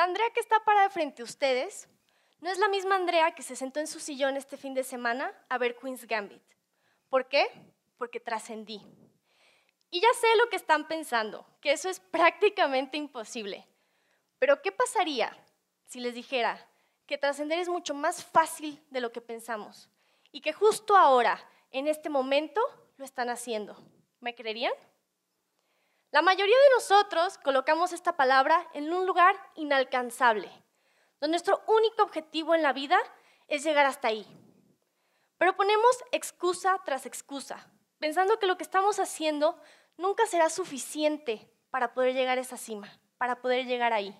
La Andrea que está parada frente a ustedes no es la misma Andrea que se sentó en su sillón este fin de semana a ver Queen's Gambit. ¿Por qué? Porque trascendí. Y ya sé lo que están pensando, que eso es prácticamente imposible. Pero ¿qué pasaría si les dijera que trascender es mucho más fácil de lo que pensamos y que justo ahora, en este momento, lo están haciendo? ¿Me creerían? La mayoría de nosotros colocamos esta palabra en un lugar inalcanzable, donde nuestro único objetivo en la vida es llegar hasta ahí. Pero ponemos excusa tras excusa, pensando que lo que estamos haciendo nunca será suficiente para poder llegar a esa cima, para poder llegar ahí.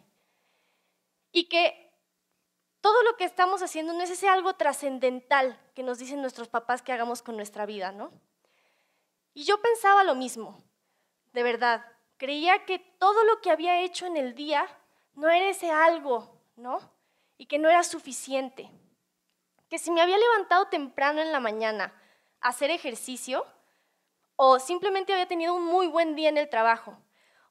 Y que todo lo que estamos haciendo no es ese algo trascendental que nos dicen nuestros papás que hagamos con nuestra vida, ¿no? Y yo pensaba lo mismo. De verdad, creía que todo lo que había hecho en el día no era ese algo, ¿no? Y que no era suficiente. Que si me había levantado temprano en la mañana a hacer ejercicio, o simplemente había tenido un muy buen día en el trabajo,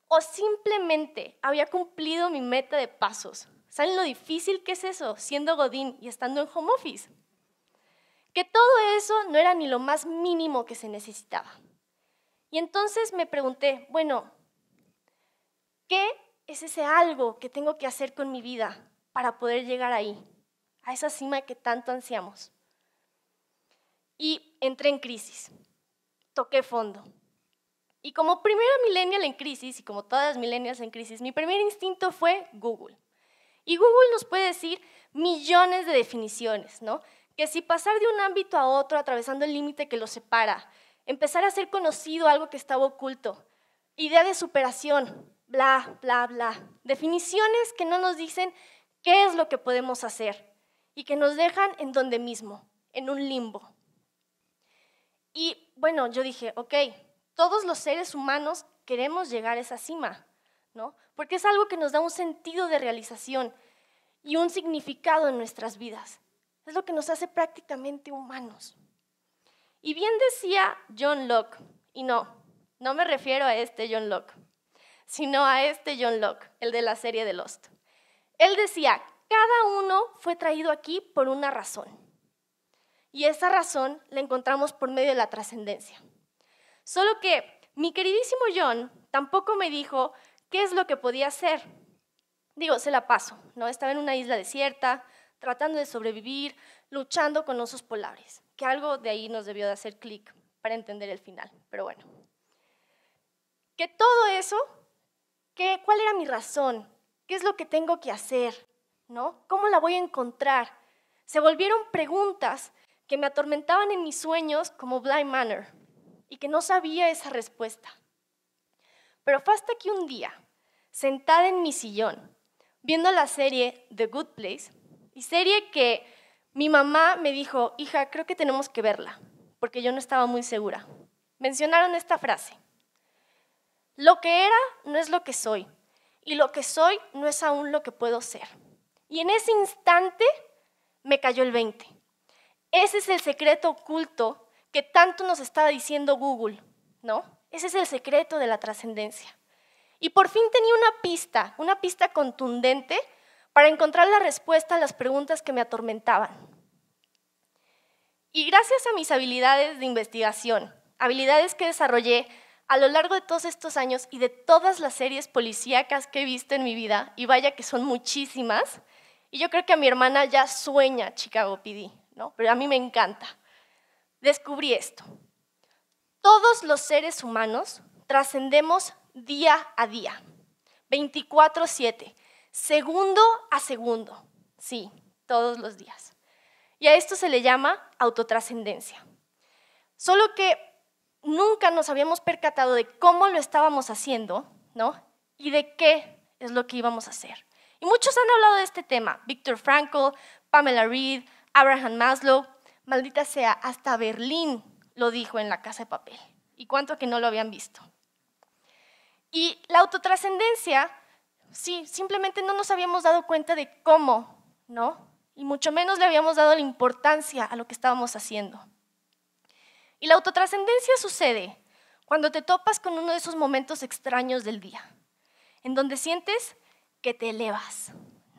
o simplemente había cumplido mi meta de pasos. ¿Saben lo difícil que es eso, siendo Godín y estando en home office? Que todo eso no era ni lo más mínimo que se necesitaba. Y entonces me pregunté, bueno, ¿qué es ese algo que tengo que hacer con mi vida para poder llegar ahí, a esa cima que tanto ansiamos? Y entré en crisis, toqué fondo. Y como primera millennial en crisis, y como todas las millennials en crisis, mi primer instinto fue Google. Y Google nos puede decir millones de definiciones, ¿no? Que si pasar de un ámbito a otro atravesando el límite que los separa, empezar a ser conocido algo que estaba oculto, idea de superación, bla, bla, bla. Definiciones que no nos dicen qué es lo que podemos hacer y que nos dejan en donde mismo, en un limbo. Y bueno, yo dije, ok, todos los seres humanos queremos llegar a esa cima, ¿no? Porque es algo que nos da un sentido de realización y un significado en nuestras vidas. Es lo que nos hace prácticamente humanos. Y bien decía John Locke, y no, no me refiero a este John Locke, sino a este John Locke, el de la serie de Lost. Él decía, cada uno fue traído aquí por una razón. Y esa razón la encontramos por medio de la trascendencia. Solo que mi queridísimo John tampoco me dijo qué es lo que podía hacer. Digo, se la paso, ¿no? Estaba en una isla desierta, tratando de sobrevivir, luchando con osos polares que algo de ahí nos debió de hacer clic para entender el final. Pero bueno, que todo eso, que, ¿cuál era mi razón? ¿Qué es lo que tengo que hacer? ¿No? ¿Cómo la voy a encontrar? Se volvieron preguntas que me atormentaban en mis sueños como Blind Manor y que no sabía esa respuesta. Pero fue hasta que un día, sentada en mi sillón, viendo la serie The Good Place, y serie que mi mamá me dijo, hija, creo que tenemos que verla, porque yo no estaba muy segura. Mencionaron esta frase, lo que era no es lo que soy, y lo que soy no es aún lo que puedo ser. Y en ese instante me cayó el 20. Ese es el secreto oculto que tanto nos estaba diciendo Google, ¿no? Ese es el secreto de la trascendencia. Y por fin tenía una pista, una pista contundente para encontrar la respuesta a las preguntas que me atormentaban. Y gracias a mis habilidades de investigación, habilidades que desarrollé a lo largo de todos estos años y de todas las series policíacas que he visto en mi vida, y vaya que son muchísimas, y yo creo que a mi hermana ya sueña Chicago PD, ¿no? pero a mí me encanta. Descubrí esto. Todos los seres humanos trascendemos día a día, 24/7, segundo a segundo, sí, todos los días. Y a esto se le llama autotrascendencia. Solo que nunca nos habíamos percatado de cómo lo estábamos haciendo, ¿no? Y de qué es lo que íbamos a hacer. Y muchos han hablado de este tema, Víctor Frankl, Pamela Reed, Abraham Maslow, maldita sea, hasta Berlín lo dijo en la casa de papel. Y cuánto que no lo habían visto. Y la autotrascendencia sí, simplemente no nos habíamos dado cuenta de cómo, ¿no? Y mucho menos le habíamos dado la importancia a lo que estábamos haciendo. Y la autotrascendencia sucede cuando te topas con uno de esos momentos extraños del día, en donde sientes que te elevas,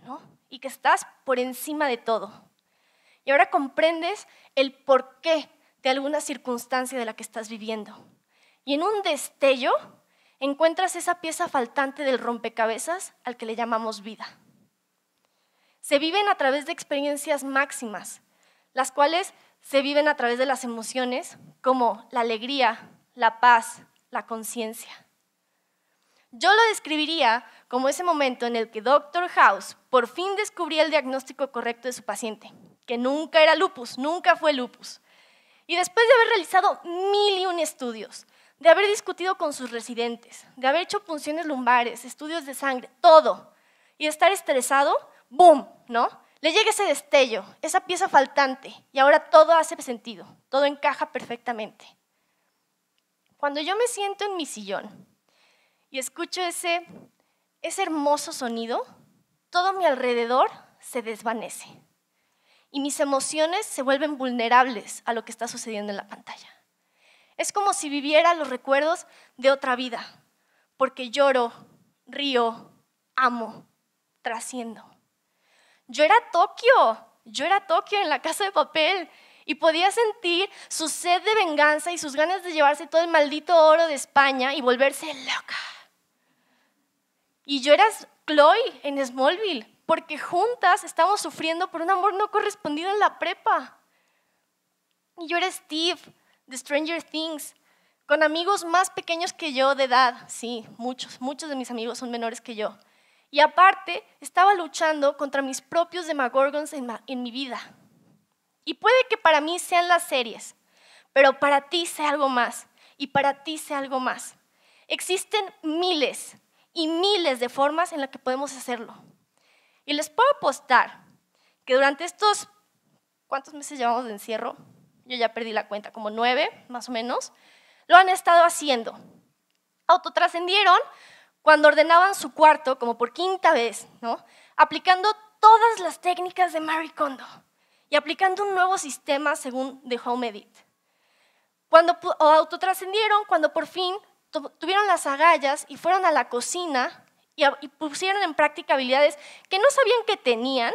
¿no? Y que estás por encima de todo. Y ahora comprendes el porqué de alguna circunstancia de la que estás viviendo. Y en un destello encuentras esa pieza faltante del rompecabezas al que le llamamos vida. Se viven a través de experiencias máximas, las cuales se viven a través de las emociones como la alegría, la paz, la conciencia. Yo lo describiría como ese momento en el que Dr. House por fin descubría el diagnóstico correcto de su paciente, que nunca era lupus, nunca fue lupus. Y después de haber realizado mil y un estudios, de haber discutido con sus residentes, de haber hecho punciones lumbares, estudios de sangre, todo, y estar estresado, ¡boom! ¿No? Le llega ese destello, esa pieza faltante, y ahora todo hace sentido, todo encaja perfectamente. Cuando yo me siento en mi sillón y escucho ese, ese hermoso sonido, todo mi alrededor se desvanece y mis emociones se vuelven vulnerables a lo que está sucediendo en la pantalla. Es como si viviera los recuerdos de otra vida, porque lloro, río, amo, trasciendo. Yo era Tokio, yo era Tokio en la casa de papel y podía sentir su sed de venganza y sus ganas de llevarse todo el maldito oro de España y volverse loca. Y yo era Chloe en Smallville, porque juntas estamos sufriendo por un amor no correspondido en la prepa. Y yo era Steve, de Stranger Things, con amigos más pequeños que yo de edad, sí, muchos, muchos de mis amigos son menores que yo. Y aparte, estaba luchando contra mis propios demagorgons en, en mi vida. Y puede que para mí sean las series, pero para ti sea algo más, y para ti sea algo más. Existen miles y miles de formas en las que podemos hacerlo. Y les puedo apostar que durante estos, ¿cuántos meses llevamos de encierro? yo ya perdí la cuenta, como nueve más o menos, lo han estado haciendo. Autotrascendieron cuando ordenaban su cuarto como por quinta vez, ¿no? aplicando todas las técnicas de Marie Kondo y aplicando un nuevo sistema según de Home Edit. Cuando autotrascendieron, cuando por fin tuvieron las agallas y fueron a la cocina y, y pusieron en práctica habilidades que no sabían que tenían,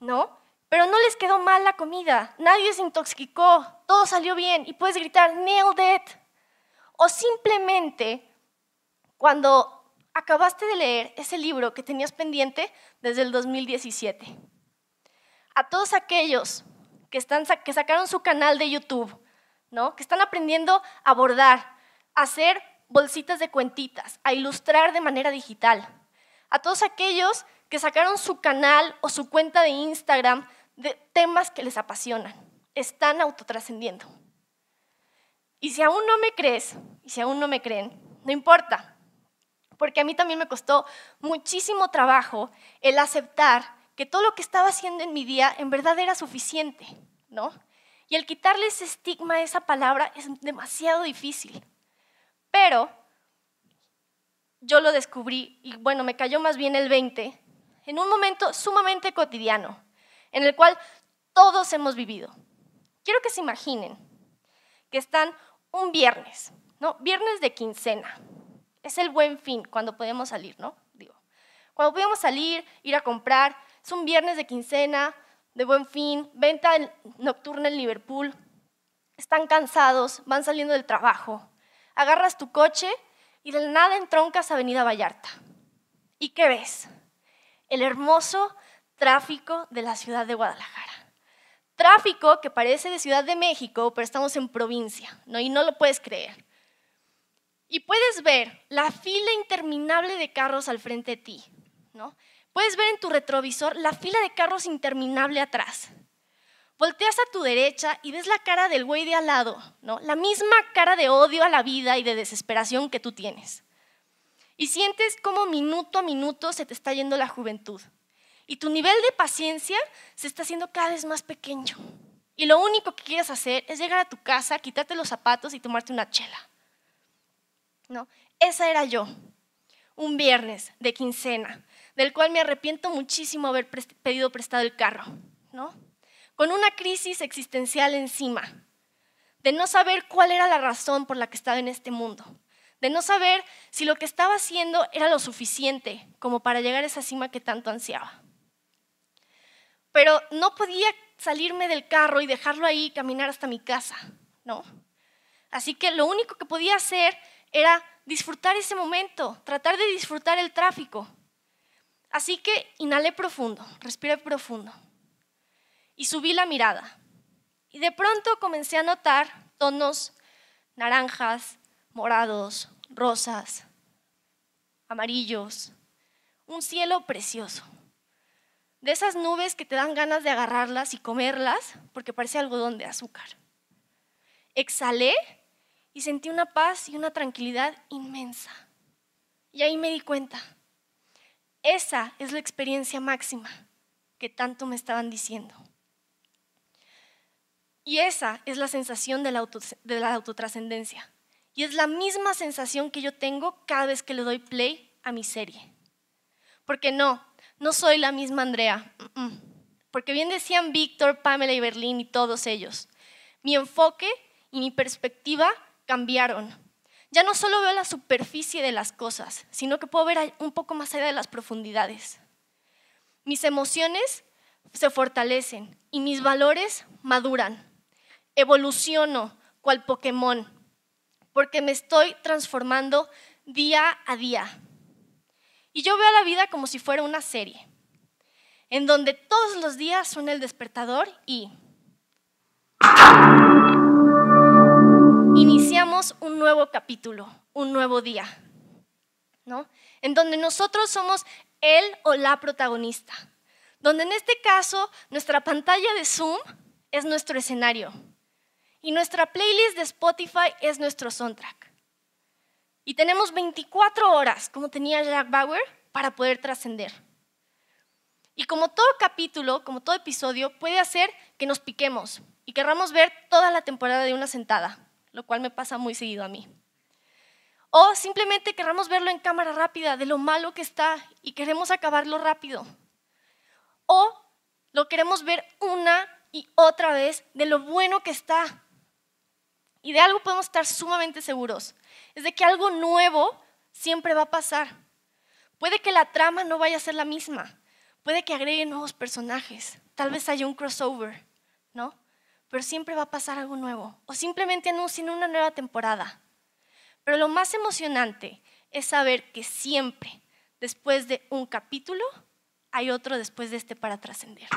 ¿no? Pero no les quedó mal la comida, nadie se intoxicó, todo salió bien y puedes gritar, nailed it. O simplemente, cuando acabaste de leer ese libro que tenías pendiente desde el 2017, a todos aquellos que, están, que sacaron su canal de YouTube, ¿no? que están aprendiendo a bordar, a hacer bolsitas de cuentitas, a ilustrar de manera digital, a todos aquellos que sacaron su canal o su cuenta de Instagram de temas que les apasionan, están autotrascendiendo. Y si aún no me crees, y si aún no me creen, no importa, porque a mí también me costó muchísimo trabajo el aceptar que todo lo que estaba haciendo en mi día en verdad era suficiente, ¿no? Y el quitarle ese estigma a esa palabra es demasiado difícil. Pero yo lo descubrí y bueno, me cayó más bien el 20 en un momento sumamente cotidiano en el cual todos hemos vivido. Quiero que se imaginen que están un viernes, ¿no? Viernes de quincena. Es el buen fin cuando podemos salir, ¿no? Digo, cuando podemos salir, ir a comprar, es un viernes de quincena, de buen fin, venta nocturna en Liverpool, están cansados, van saliendo del trabajo, agarras tu coche y del nada entroncas Avenida Vallarta. ¿Y qué ves? El hermoso tráfico de la ciudad de Guadalajara. Tráfico que parece de Ciudad de México, pero estamos en provincia, ¿no? Y no lo puedes creer. Y puedes ver la fila interminable de carros al frente de ti, ¿no? Puedes ver en tu retrovisor la fila de carros interminable atrás. Volteas a tu derecha y ves la cara del güey de al lado, ¿no? La misma cara de odio a la vida y de desesperación que tú tienes. Y sientes cómo minuto a minuto se te está yendo la juventud. Y tu nivel de paciencia se está haciendo cada vez más pequeño. Y lo único que quieres hacer es llegar a tu casa, quitarte los zapatos y tomarte una chela. ¿No? Esa era yo. Un viernes de quincena, del cual me arrepiento muchísimo haber pedido prestado el carro, ¿no? Con una crisis existencial encima, de no saber cuál era la razón por la que estaba en este mundo, de no saber si lo que estaba haciendo era lo suficiente como para llegar a esa cima que tanto ansiaba pero no podía salirme del carro y dejarlo ahí y caminar hasta mi casa, ¿no? Así que lo único que podía hacer era disfrutar ese momento, tratar de disfrutar el tráfico. Así que inhalé profundo, respiré profundo y subí la mirada. Y de pronto comencé a notar tonos naranjas, morados, rosas, amarillos, un cielo precioso de esas nubes que te dan ganas de agarrarlas y comerlas porque parece algodón de azúcar. Exhalé y sentí una paz y una tranquilidad inmensa. Y ahí me di cuenta, esa es la experiencia máxima que tanto me estaban diciendo. Y esa es la sensación de la, auto, de autotrascendencia. Y es la misma sensación que yo tengo cada vez que le doy play a mi serie. Porque no, no soy la misma Andrea. Porque bien decían Víctor, Pamela y Berlín y todos ellos. Mi enfoque y mi perspectiva cambiaron. Ya no solo veo la superficie de las cosas, sino que puedo ver un poco más allá de las profundidades. Mis emociones se fortalecen y mis valores maduran. Evoluciono cual Pokémon, porque me estoy transformando día a día. Y yo veo la vida como si fuera una serie, en donde todos los días suena el despertador y iniciamos un nuevo capítulo, un nuevo día, En donde nosotros somos el o la protagonista, donde en este caso nuestra pantalla de Zoom es nuestro escenario y nuestra playlist de Spotify es nuestro soundtrack. Y tenemos 24 horas, como tenía Jack Bauer, para poder trascender. Y como todo capítulo, como todo episodio, puede hacer que nos piquemos y querramos ver toda la temporada de una sentada, lo cual me pasa muy seguido a mí. O simplemente querramos verlo en cámara rápida de lo malo que está y queremos acabarlo rápido. O lo queremos ver una y otra vez de lo bueno que está. Y de algo podemos estar sumamente seguros, es de que algo nuevo siempre va a pasar. Puede que la trama no vaya a ser la misma, puede que agreguen nuevos personajes, tal vez haya un crossover, ¿no? Pero siempre va a pasar algo nuevo, o simplemente anuncien una nueva temporada. Pero lo más emocionante es saber que siempre, después de un capítulo, hay otro después de este para trascender.